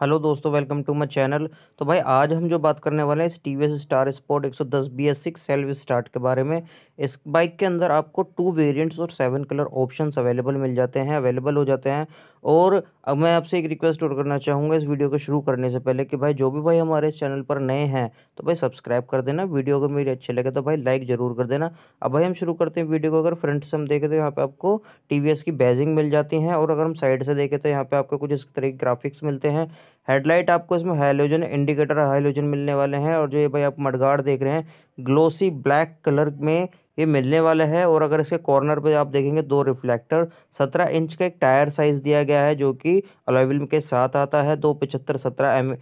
hello दोस्तों welcome to my channel तो भाई आज हम जो बात करने वाले हैं इस T V S star sport 110 B S six self start के बारे में इस बाइक के अंदर आपको टू वेरिएंट्स और सेवन कलर ऑप्शंस अवेलेबल मिल जाते हैं अवेलेबल हो जाते हैं और अब मैं आपसे एक रिक्वेस्ट और करना चाहूँगा इस वीडियो को शुरू करने से पहले कि भाई जो भी भाई हमारे इस चैनल पर नए हैं तो भाई सब्सक्राइब कर देना वीडियो अगर मेरी अच्छी लगे तो भाई लाइक ज़रूर कर देना अब भाई हम शुरू करते हैं वीडियो को अगर फ्रंट से हम देखें तो यहाँ पर आपको टी की बैजिंग मिल जाती है और अगर हम साइड से देखें तो यहाँ पर आपको कुछ इस तरह के ग्राफिक्स मिलते हैं हेडलाइट आपको इसमें हाइलोजन इंडिकेटर हाइलोजन मिलने वाले हैं और जो ये भाई आप मडगाड़ देख रहे हैं ग्लोसी ब्लैक कलर में ये मिलने वाले हैं और अगर इसके कॉर्नर पे आप देखेंगे दो रिफ्लेक्टर सत्रह इंच का एक टायर साइज़ दिया गया है जो कि अलाविल के साथ आता है दो पचहत्तर सत्रह एम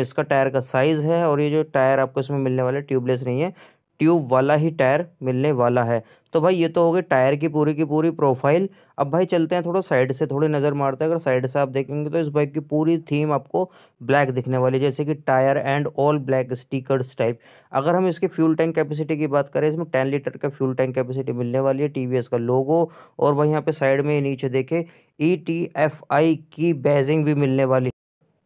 इसका टायर का साइज़ है और ये जो टायर आपको इसमें मिलने वाले ट्यूबलेस नहीं है ट्यूब वाला ही टायर मिलने वाला है तो भाई ये तो हो गए टायर की पूरी की पूरी प्रोफाइल अब भाई चलते हैं थोड़ा साइड से थोड़ी नज़र मारते हैं अगर साइड से आप देखेंगे तो इस बाइक की पूरी थीम आपको ब्लैक दिखने वाली जैसे कि tyre and all black stickers type अगर हम इसकी फ्यूल टैंक कैपेसिटी की बात करें इसमें टेन लीटर का फ्यूल टैंक कैपेसिटी मिलने वाली है टी का लोगो और भाई यहाँ पर साइड में नीचे देखे ई e की बैजिंग भी मिलने वाली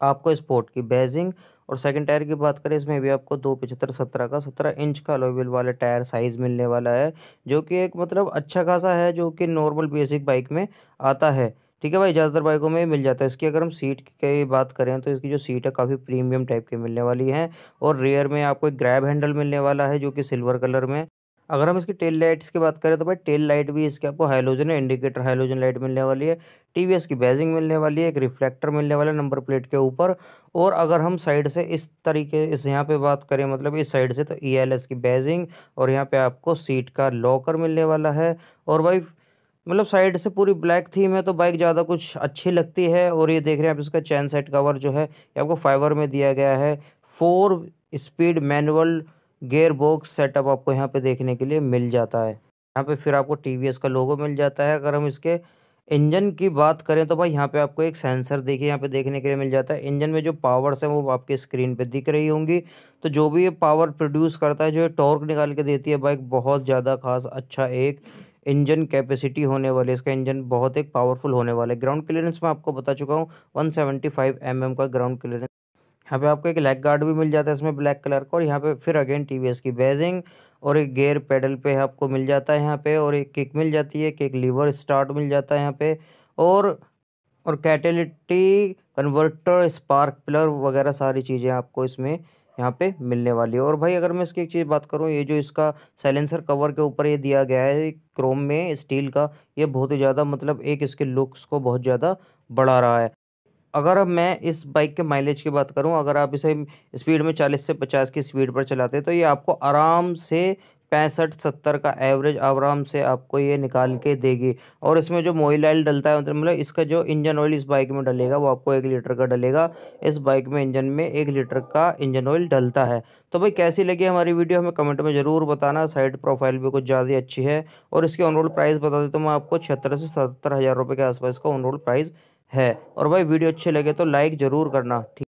आपको स्पोर्ट की बैजिंग और सेकंड टायर की बात करें इसमें भी आपको दो पचहत्तर सत्रह का सत्रह इंच का अलोविल वाला टायर साइज़ मिलने वाला है जो कि एक मतलब अच्छा खासा है जो कि नॉर्मल बेसिक बाइक में आता है ठीक है भाई ज़्यादातर बाइकों में मिल जाता है इसकी अगर हम सीट की बात करें तो इसकी जो सीट है काफ़ी प्रीमियम टाइप की मिलने वाली है और रेयर में आपको एक ग्रैब हैंडल मिलने वाला है जो कि सिल्वर कलर में अगर हम इसकी टेल लाइट्स की बात करें तो भाई टेल लाइट भी इसके आपको हाइलोजन है इंडिकेटर हाइलोजन लाइट मिलने वाली है टीवीएस की बैजिंग मिलने वाली है एक रिफ्लेक्टर मिलने वाला है नंबर प्लेट के ऊपर और अगर हम साइड से इस तरीके इस यहाँ पे बात करें मतलब इस साइड से तो ईएलएस e की बैजिंग और यहाँ पे आपको सीट का लॉकर मिलने वाला है और भाई मतलब साइड से पूरी ब्लैक थीम है तो बाइक ज़्यादा कुछ अच्छी लगती है और ये देख रहे हैं आप इसका चैन सेट कवर जो है ये आपको फाइबर में दिया गया है four speed manual gear box setup आपको यहाँ पे देखने के लिए मिल जाता है यहाँ पे फिर आपको टी का लोगो मिल जाता है अगर हम इसके इंजन की बात करें तो भाई यहाँ पे आपको एक सेंसर देखिए यहाँ पे देखने के लिए मिल जाता है इंजन में जो पावर्स हैं वो आपके स्क्रीन पे दिख रही होंगी तो जो भी ये पावर प्रोड्यूस करता है जो ये टॉर्क निकाल के देती है बाइक बहुत ज़्यादा खास अच्छा एक इंजन कैपेसिटी होने वाली इसका इंजन बहुत एक पावरफुल होने वाला है ग्राउंड क्लियरेंस मैं आपको बता चुका हूँ वन सेवेंटी mm का ग्राउंड क्लियरेंस यहाँ पे आपको एक लेग गार्ड भी मिल जाता है इसमें ब्लैक कलर का और यहाँ पे फिर अगेन टीवीएस की बेजिंग और एक गेयर पेडल पे आपको मिल जाता है यहाँ पे और एक किक मिल जाती है किक लीवर स्टार्ट मिल जाता है यहाँ पे और और कैटेलिटी कन्वर्टर स्पार्क प्लर वगैरह सारी चीज़ें आपको इसमें यहाँ पे मिलने वाली है और भाई अगर मैं इसकी एक चीज़ बात करूँ ये जो इसका साइलेंसर कवर के ऊपर ये दिया गया है क्रोम में स्टील का ये बहुत ही ज़्यादा मतलब एक इसके लुक्स को बहुत ज़्यादा बढ़ा रहा है अगर अब मैं इस बाइक के माइलेज की बात करूं अगर आप इसे स्पीड में चालीस से पचास की स्पीड पर चलाते हैं तो ये आपको आराम से पैंसठ सत्तर का एवरेज आराम से आपको ये निकाल के देगी और इसमें जो मोइल ऑयल डलता है मतलब, मतलब इसका जो इंजन ऑयल इस बाइक में डलेगा वो आपको एक लीटर का डलेगा इस बाइक में इंजन में एक लीटर का इंजन ऑयल डलता है तो भाई कैसी लगी हमारी वीडियो हमें कमेंट में ज़रूर बताना साइड प्रोफाइल भी कुछ ज़्यादा अच्छी है और इसकी ऑन रोड प्राइस बता दें तो मैं आपको छिहत्तर से सत्तर हज़ार रुपये के आसपास का ऑन रोड प्राइस है और भाई वीडियो अच्छे लगे तो लाइक ज़रूर करना ठीक